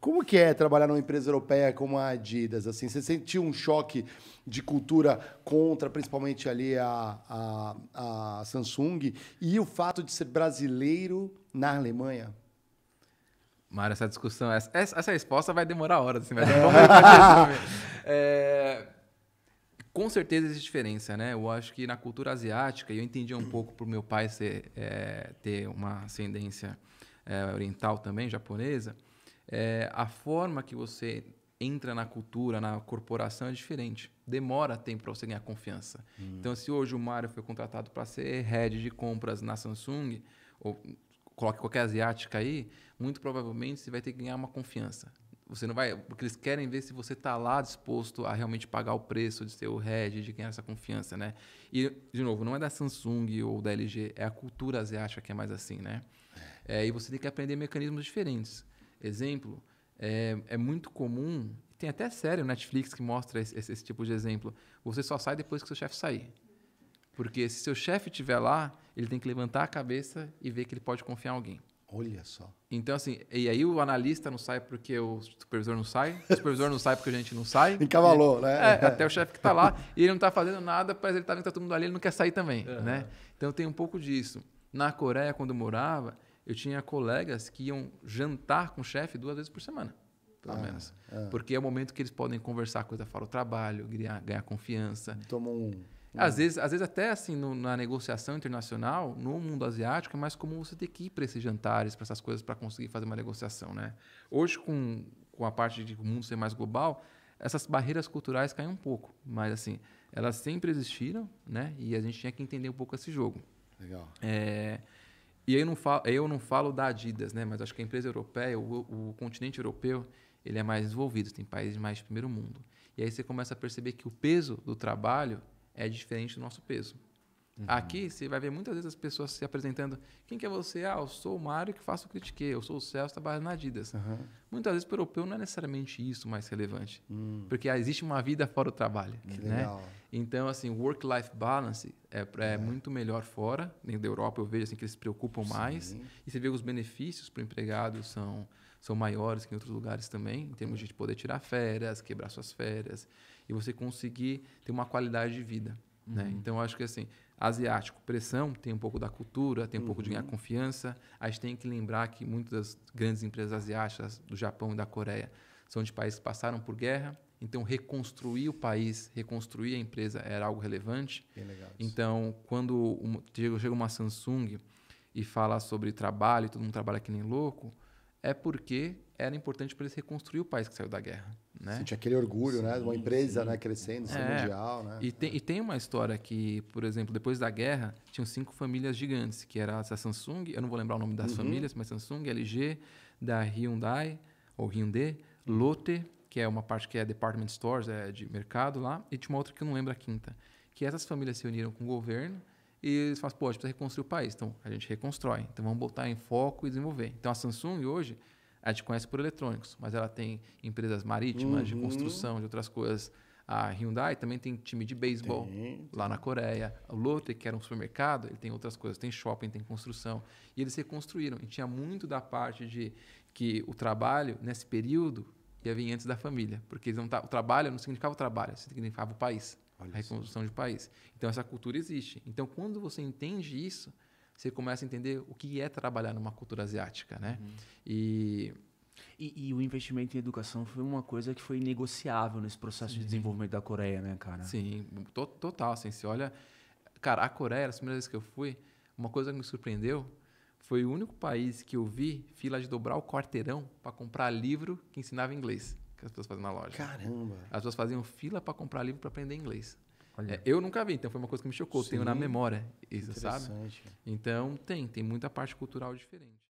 Como que é trabalhar numa empresa europeia como a Adidas? Assim, você sentiu um choque de cultura contra, principalmente ali a, a, a Samsung e o fato de ser brasileiro na Alemanha? Mário, essa discussão, essa, essa resposta vai demorar horas, assim, mas é, com certeza existe diferença, né? Eu acho que na cultura asiática, eu entendi um pouco por meu pai ser, é, ter uma ascendência é, oriental também, japonesa é, a forma que você entra na cultura, na corporação é diferente. Demora tempo para você ganhar confiança. Hum. Então, se hoje o Mário foi contratado para ser head de compras na Samsung, ou coloque qualquer asiática aí, muito provavelmente você vai ter que ganhar uma confiança. Você não vai, porque eles querem ver se você está lá disposto a realmente pagar o preço de ser o head, de ganhar essa confiança, né? E de novo, não é da Samsung ou da LG, é a cultura asiática que é mais assim, né? É, é e você tem que aprender mecanismos diferentes exemplo, é, é muito comum, tem até série Netflix que mostra esse, esse, esse tipo de exemplo, você só sai depois que seu chefe sair. Porque se seu chefe estiver lá, ele tem que levantar a cabeça e ver que ele pode confiar em alguém. Olha só. Então, assim, e aí o analista não sai porque o supervisor não sai, o supervisor não sai porque a gente não sai. Encavalou, e, né? É, é, até o chefe que está lá e ele não está fazendo nada, mas ele está vendo que tá todo mundo ali, ele não quer sair também, uhum. né? Então tem um pouco disso. Na Coreia, quando eu morava, eu tinha colegas que iam jantar com o chefe duas vezes por semana, pelo ah, menos. Ah. Porque é o momento que eles podem conversar coisa fora o trabalho, ganhar, ganhar confiança. Toma um. Às vezes, às vezes até assim, no, na negociação internacional, no mundo asiático, é mais comum você ter que ir para esses jantares, para essas coisas, para conseguir fazer uma negociação, né? Hoje, com, com a parte de o mundo ser mais global, essas barreiras culturais caem um pouco. Mas, assim, elas sempre existiram, né? E a gente tinha que entender um pouco esse jogo. Legal. É... E eu não falo, eu não falo da Adidas, né? Mas acho que a empresa europeia, o, o continente europeu, ele é mais desenvolvido, tem países mais de primeiro mundo. E aí você começa a perceber que o peso do trabalho é diferente do nosso peso. Uhum. Aqui você vai ver muitas vezes as pessoas se apresentando. Quem que é você? Ah, eu sou o Mário que faço o critique. Eu sou o Celso trabalho na Adidas. Uhum. Muitas vezes para o europeu não é necessariamente isso mais relevante, uhum. porque ah, existe uma vida fora do trabalho, que né? Legal. Então assim, work-life balance é, é, é, muito melhor fora. Dentro da Europa eu vejo assim que eles se preocupam Sim. mais e você vê que os benefícios para o empregado são são maiores que em outros lugares também, em termos é. de poder tirar férias, quebrar suas férias e você conseguir ter uma qualidade de vida. Né? Uhum. Né? Então, acho que assim, asiático, pressão, tem um pouco da cultura, tem um uhum. pouco de ganhar uhum. confiança. A gente tem que lembrar que muitas das grandes empresas asiáticas do Japão e da Coreia são de países que passaram por guerra. Então, reconstruir o país, reconstruir a empresa era algo relevante. Então, quando chega uma Samsung e fala sobre trabalho, todo mundo trabalha que nem louco, é porque era importante para eles reconstruir o país que saiu da guerra. Né? aquele orgulho, né? sim, né? Uma empresa né? crescendo, ser é. mundial, né? E tem, e tem uma história que, por exemplo, depois da guerra, tinham cinco famílias gigantes, que era a Samsung, eu não vou lembrar o nome das uhum. famílias, mas Samsung, LG, da Hyundai, ou Hyundai, Lotte, que é uma parte que é department stores, é de mercado lá, e tinha uma outra que eu não lembro a quinta. Que essas famílias se uniram com o governo e eles falam, pô, a gente precisa reconstruir o país. Então, a gente reconstrói. Então, vamos botar em foco e desenvolver. Então, a Samsung hoje a gente conhece por eletrônicos, mas ela tem empresas marítimas, uhum. de construção, de outras coisas. A Hyundai também tem time de beisebol lá na Coreia. O Lotte, que era um supermercado, ele tem outras coisas, tem shopping, tem construção. E eles reconstruíram. E tinha muito da parte de que o trabalho, nesse período, ia vir antes da família. Porque não tá, o trabalho não significava o trabalho, significava o país. Olha a reconstrução isso. de país. Então, essa cultura existe. Então, quando você entende isso, você começa a entender o que é trabalhar numa cultura asiática, né? Uhum. E... e... E, o investimento em educação foi uma coisa que foi negociável nesse processo Sim. de desenvolvimento da Coreia, né, cara? Sim, to total. Assim, olha. Cara, a Coreia, as primeiras vezes que eu fui, uma coisa que me surpreendeu foi o único país que eu vi fila de dobrar o quarteirão para comprar livro que ensinava inglês, que as pessoas faziam na loja. Caramba! As pessoas faziam fila para comprar livro para aprender inglês. É, eu nunca vi, então foi uma coisa que me chocou. Sim, Tenho na memória isso, sabe? Então tem, tem muita parte cultural diferente.